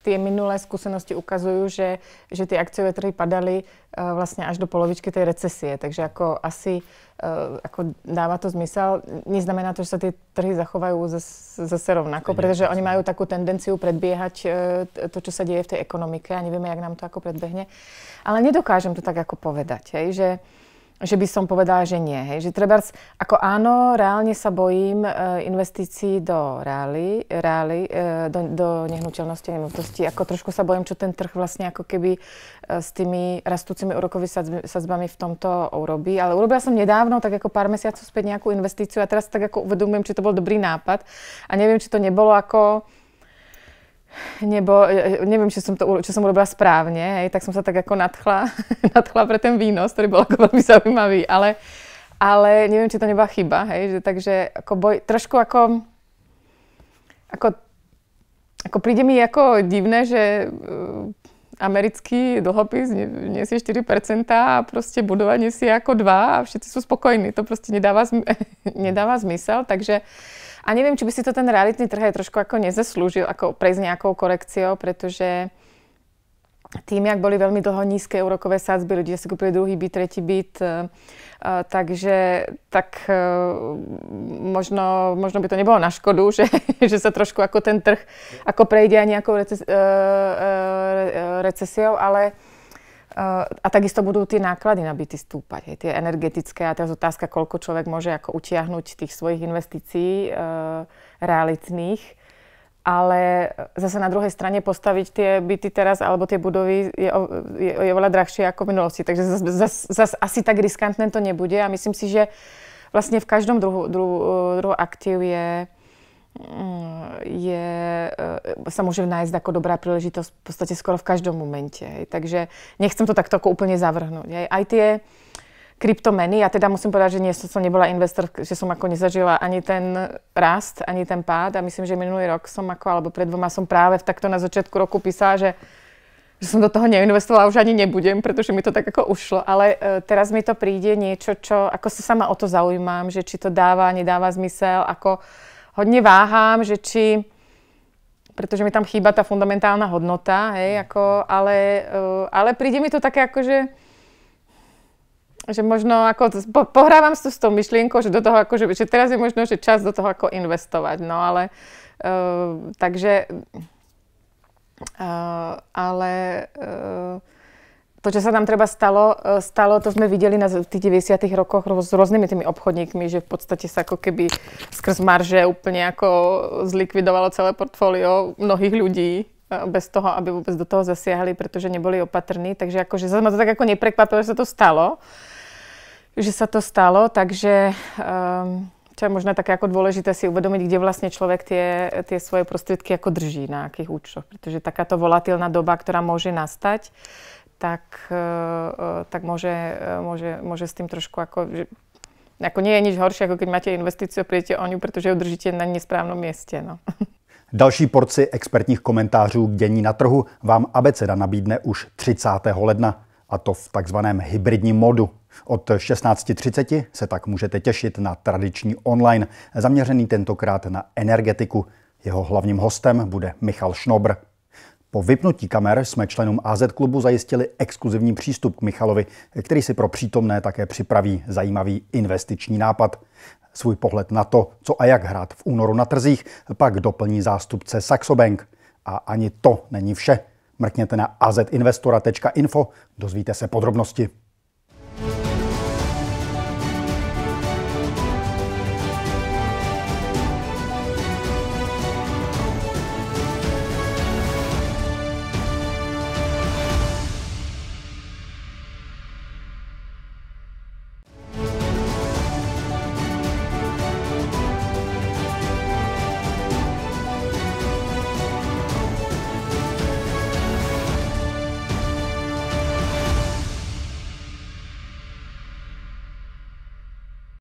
Tie minulé skúsenosti ukazujú, že, že tie akciové trhy padali e, vlastne až do polovičky tej recesie. Takže ako asi e, ako dáva to zmysel. Neznamená to, že sa tie trhy zachovajú zase, zase rovnako, pretože oni majú takú tendenciu predbiehať e, to, čo sa deje v tej ekonomike a nevieme, jak nám to ako predbehne. Ale nedokážem to tak ako povedať, hej, že že by som povedala, že nie. Hej. Že treba, ako áno, reálne sa bojím e, investícií do reály, reály e, do, do nehnuteľnosti a nemovitosti. Ako trošku sa bojím, čo ten trh vlastne ako keby e, s tými rastúcimi úrokovými sadzbami v tomto urobí. Ale urobila som nedávno, tak ako pár mesiacov späť nejakú investíciu a teraz tak ako uvedomujem, či to bol dobrý nápad. A neviem, či to nebolo ako nebo e, e, neviem, či som, to, čo som urobila správne, hej, tak som sa tak ako nadchla, nadchla pre ten výnos, ktorý bol ako veľmi zaujímavý, ale, ale neviem, či to nebola chyba, hej, že, takže ako boj, trošku ako, ako, ako príde mi ako divné, že e, americký dlhopis nesie 4% a proste budova nesie ako 2 a všetci sú spokojní. To proste nedáva, zm- nedáva zmysel, takže a neviem, či by si to ten realitný trh aj trošku ako nezaslúžil, ako prejsť nejakou korekciou, pretože tým, jak boli veľmi dlho nízke úrokové sázby ľudia si kúpili druhý byt, tretí byt, e, e, takže tak e, možno, možno by to nebolo na škodu, že, že sa trošku ako ten trh, ako prejde aj nejakou reces, recesiou, ale a takisto budú tie náklady na byty stúpať, hej, tie energetické. A teraz otázka, koľko človek môže ako utiahnuť tých svojich investícií realitných ale zase na druhej strane postaviť tie byty teraz alebo tie budovy je, je, je oveľa drahšie ako v minulosti. Takže zase zas, zas asi tak riskantné to nebude a myslím si, že vlastne v každom druhu, druhu, druhu aktív je, mm, je, e, sa môže nájsť ako dobrá príležitosť v podstate skoro v každom momente. Takže nechcem to takto úplne zavrhnúť. Aj tie kryptomeny. Ja teda musím povedať, že nie som nebola investor, že som ako nezažila ani ten rast, ani ten pád. A myslím, že minulý rok som ako, alebo pred dvoma som práve v takto na začiatku roku písala, že, že som do toho neinvestovala, už ani nebudem, pretože mi to tak ako ušlo. Ale e, teraz mi to príde niečo, čo, ako sa sama o to zaujímam, že či to dáva, nedáva zmysel, ako hodne váham, že či pretože mi tam chýba tá fundamentálna hodnota, hej, ako, ale, e, ale príde mi to také ako, že že možno ako, po, pohrávam s tou myšlienkou, že do toho ako, že teraz je možno, že čas do toho ako investovať, no ale uh, takže uh, ale uh, to, čo sa nám treba stalo, stalo, to sme videli na tých 90. rokoch s rôznymi tými obchodníkmi, že v podstate sa ako keby skrz marže úplne ako zlikvidovalo celé portfólio mnohých ľudí E, bez toho, aby vôbec do toho zasiahli, pretože neboli opatrní. Takže akože sa ma to tak ako neprekvapilo, že sa to stalo. Že sa to stalo, takže... Um, čo je možno také ako dôležité si uvedomiť, kde vlastne človek tie, tie svoje prostriedky ako drží, na akých účtoch. Pretože takáto volatilná doba, ktorá môže nastať, tak, e, e, tak môže, môže, môže s tým trošku ako... Že, ako nie je nič horšie, ako keď máte investíciu a prídete o ňu, pretože ju držíte na nesprávnom mieste. No. Další porci expertních komentářů k dění na trhu vám Abeceda nabídne už 30. ledna, a to v takzvaném hybridním modu. Od 16.30 se tak můžete těšit na tradiční online, zaměřený tentokrát na energetiku. Jeho hlavním hostem bude Michal Šnobr. Po vypnutí kamer jsme členům AZ klubu zajistili exkluzivní přístup k Michalovi, který si pro přítomné také připraví zajímavý investiční nápad. Svůj pohled na to, co a jak hrát v únoru na trzích, pak doplní zástupce Saxobank. A ani to není vše. Mrkněte na azinvestora.info, dozvíte se podrobnosti.